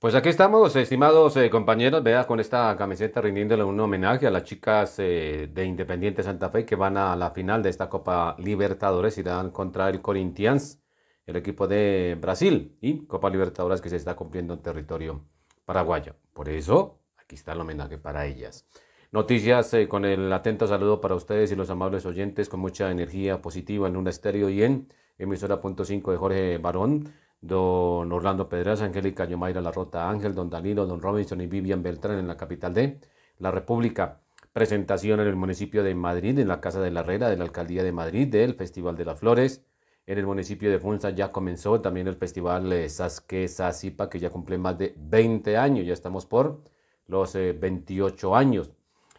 Pues aquí estamos, estimados eh, compañeros, veas con esta camiseta rindiéndole un homenaje a las chicas eh, de Independiente Santa Fe que van a la final de esta Copa Libertadores, irán contra el Corinthians, el equipo de Brasil, y Copa Libertadores que se está cumpliendo en territorio paraguayo. Por eso, aquí está el homenaje para ellas. Noticias eh, con el atento saludo para ustedes y los amables oyentes con mucha energía positiva en un estéreo y en emisora emisora.5 de Jorge Barón don Orlando Pedraza, Angélica Yomaira Larrota Ángel, don Danilo, don Robinson y Vivian Beltrán en la capital de la República. Presentación en el municipio de Madrid, en la Casa de la Herrera de la Alcaldía de Madrid, del Festival de las Flores. En el municipio de Funza ya comenzó también el Festival de eh, Sasque Sasipa, que ya cumple más de 20 años, ya estamos por los 28 eh, años.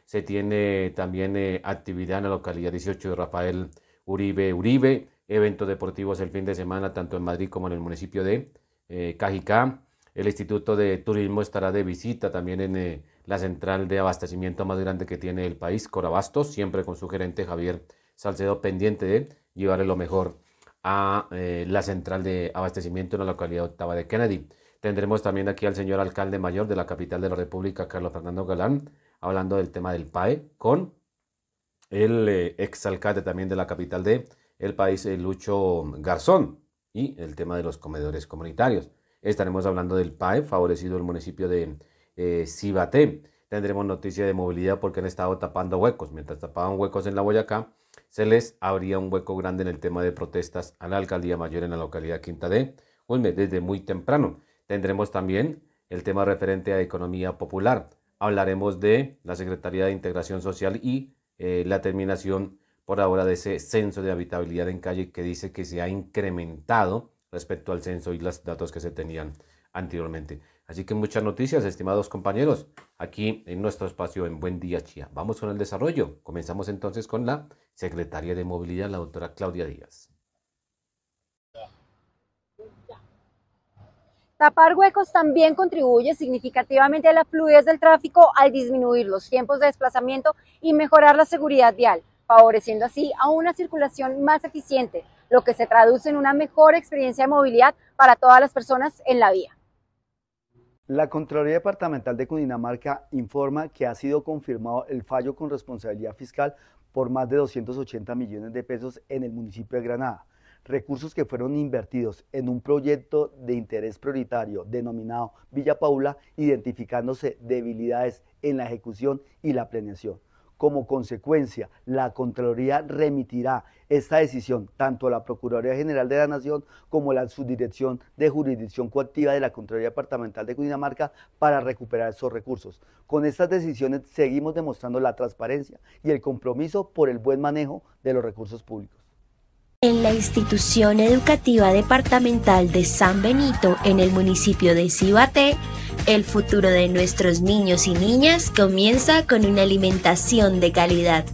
Se tiene también eh, actividad en la localidad 18 de Rafael Uribe Uribe, eventos deportivos el fin de semana tanto en Madrid como en el municipio de eh, Cajicá. El Instituto de Turismo estará de visita también en eh, la central de abastecimiento más grande que tiene el país, Corabastos, siempre con su gerente Javier Salcedo pendiente de llevarle lo mejor a eh, la central de abastecimiento en la localidad octava de Kennedy. Tendremos también aquí al señor alcalde mayor de la capital de la República, Carlos Fernando Galán, hablando del tema del PAE con el eh, exalcalde también de la capital de el país, eh, Lucho Garzón, y el tema de los comedores comunitarios. Estaremos hablando del PAE, favorecido el municipio de sibate eh, Tendremos noticia de movilidad porque han estado tapando huecos. Mientras tapaban huecos en la Boyacá, se les abría un hueco grande en el tema de protestas a la alcaldía mayor en la localidad Quinta de Ulme desde muy temprano. Tendremos también el tema referente a economía popular. Hablaremos de la Secretaría de Integración Social y eh, la terminación por ahora de ese censo de habitabilidad en calle que dice que se ha incrementado respecto al censo y los datos que se tenían anteriormente. Así que muchas noticias, estimados compañeros, aquí en nuestro espacio en Buen Día Chía. Vamos con el desarrollo. Comenzamos entonces con la secretaria de Movilidad, la doctora Claudia Díaz. Tapar huecos también contribuye significativamente a la fluidez del tráfico al disminuir los tiempos de desplazamiento y mejorar la seguridad vial, favoreciendo así a una circulación más eficiente, lo que se traduce en una mejor experiencia de movilidad para todas las personas en la vía. La Contraloría Departamental de Cundinamarca informa que ha sido confirmado el fallo con responsabilidad fiscal por más de 280 millones de pesos en el municipio de Granada recursos que fueron invertidos en un proyecto de interés prioritario denominado Villa Paula, identificándose debilidades en la ejecución y la planeación. Como consecuencia, la Contraloría remitirá esta decisión tanto a la Procuraduría General de la Nación como a la Subdirección de Jurisdicción Coactiva de la Contraloría Departamental de Cundinamarca para recuperar esos recursos. Con estas decisiones seguimos demostrando la transparencia y el compromiso por el buen manejo de los recursos públicos en la institución educativa departamental de San Benito en el municipio de Cibaté, el futuro de nuestros niños y niñas comienza con una alimentación de calidad.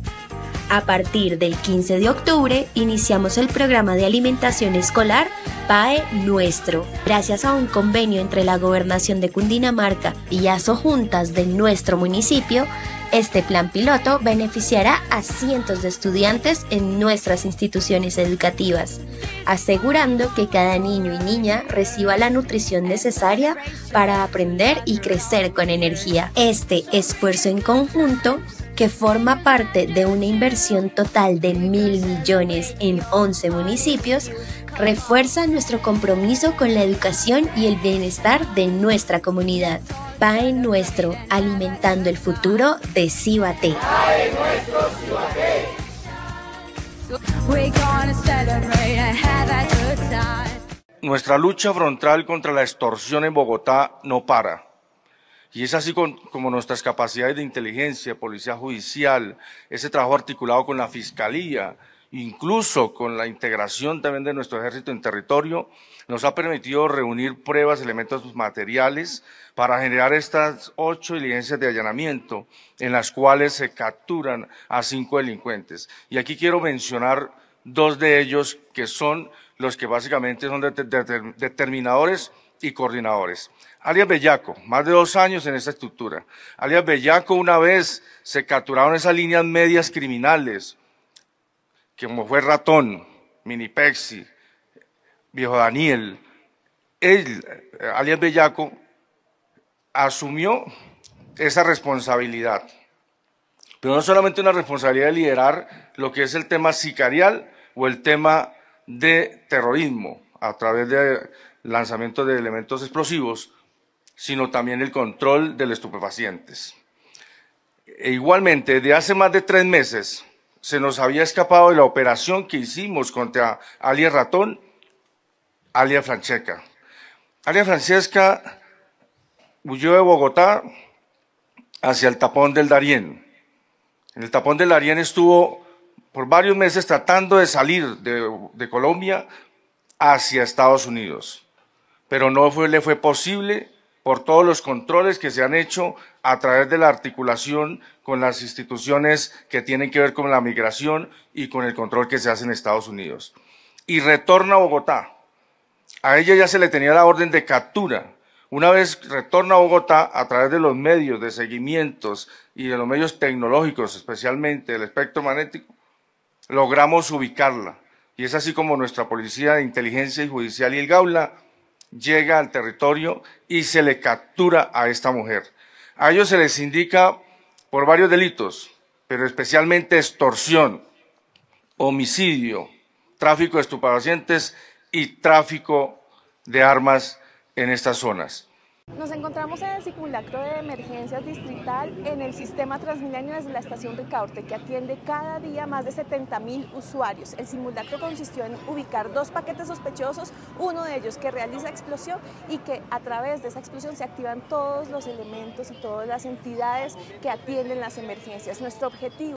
A partir del 15 de octubre iniciamos el programa de alimentación escolar PAE Nuestro. Gracias a un convenio entre la Gobernación de Cundinamarca y ASO Juntas de nuestro municipio, este plan piloto beneficiará a cientos de estudiantes en nuestras instituciones educativas, asegurando que cada niño y niña reciba la nutrición necesaria para aprender y crecer con energía. Este esfuerzo en conjunto que forma parte de una inversión total de mil millones en 11 municipios, refuerza nuestro compromiso con la educación y el bienestar de nuestra comunidad. PAE Nuestro, alimentando el futuro de Nuestra lucha frontal contra la extorsión en Bogotá no para y es así como nuestras capacidades de inteligencia, policía judicial, ese trabajo articulado con la fiscalía, incluso con la integración también de nuestro ejército en territorio, nos ha permitido reunir pruebas, elementos materiales para generar estas ocho diligencias de allanamiento en las cuales se capturan a cinco delincuentes. Y aquí quiero mencionar dos de ellos que son los que básicamente son determinadores y coordinadores. Alias Bellaco, más de dos años en esta estructura. Alias Bellaco una vez se capturaron esas líneas medias criminales, que como fue Ratón, Minipexi, Viejo Daniel. Él, alias Bellaco, asumió esa responsabilidad. Pero no solamente una responsabilidad de liderar lo que es el tema sicarial o el tema de terrorismo a través de lanzamiento de elementos explosivos, sino también el control de los estupefacientes. E igualmente, de hace más de tres meses, se nos había escapado de la operación que hicimos contra Alia Ratón, Alia Francesca. Alia Francesca huyó de Bogotá hacia el tapón del Darién. En el tapón del Darién estuvo por varios meses tratando de salir de Colombia hacia Estados Unidos pero no le fue posible por todos los controles que se han hecho a través de la articulación con las instituciones que tienen que ver con la migración y con el control que se hace en Estados Unidos. Y retorna a Bogotá. A ella ya se le tenía la orden de captura. Una vez retorna a Bogotá a través de los medios de seguimientos y de los medios tecnológicos, especialmente el espectro magnético, logramos ubicarla. Y es así como nuestra policía de inteligencia y judicial y el Gaula llega al territorio y se le captura a esta mujer. A ellos se les indica por varios delitos, pero especialmente extorsión, homicidio, tráfico de estupefacientes y tráfico de armas en estas zonas. Nos encontramos en el simulacro de emergencias distrital en el sistema Transmilenio desde la estación Ricaurte, que atiende cada día más de 70 mil usuarios. El simulacro consistió en ubicar dos paquetes sospechosos, uno de ellos que realiza explosión y que a través de esa explosión se activan todos los elementos y todas las entidades que atienden las emergencias. Nuestro objetivo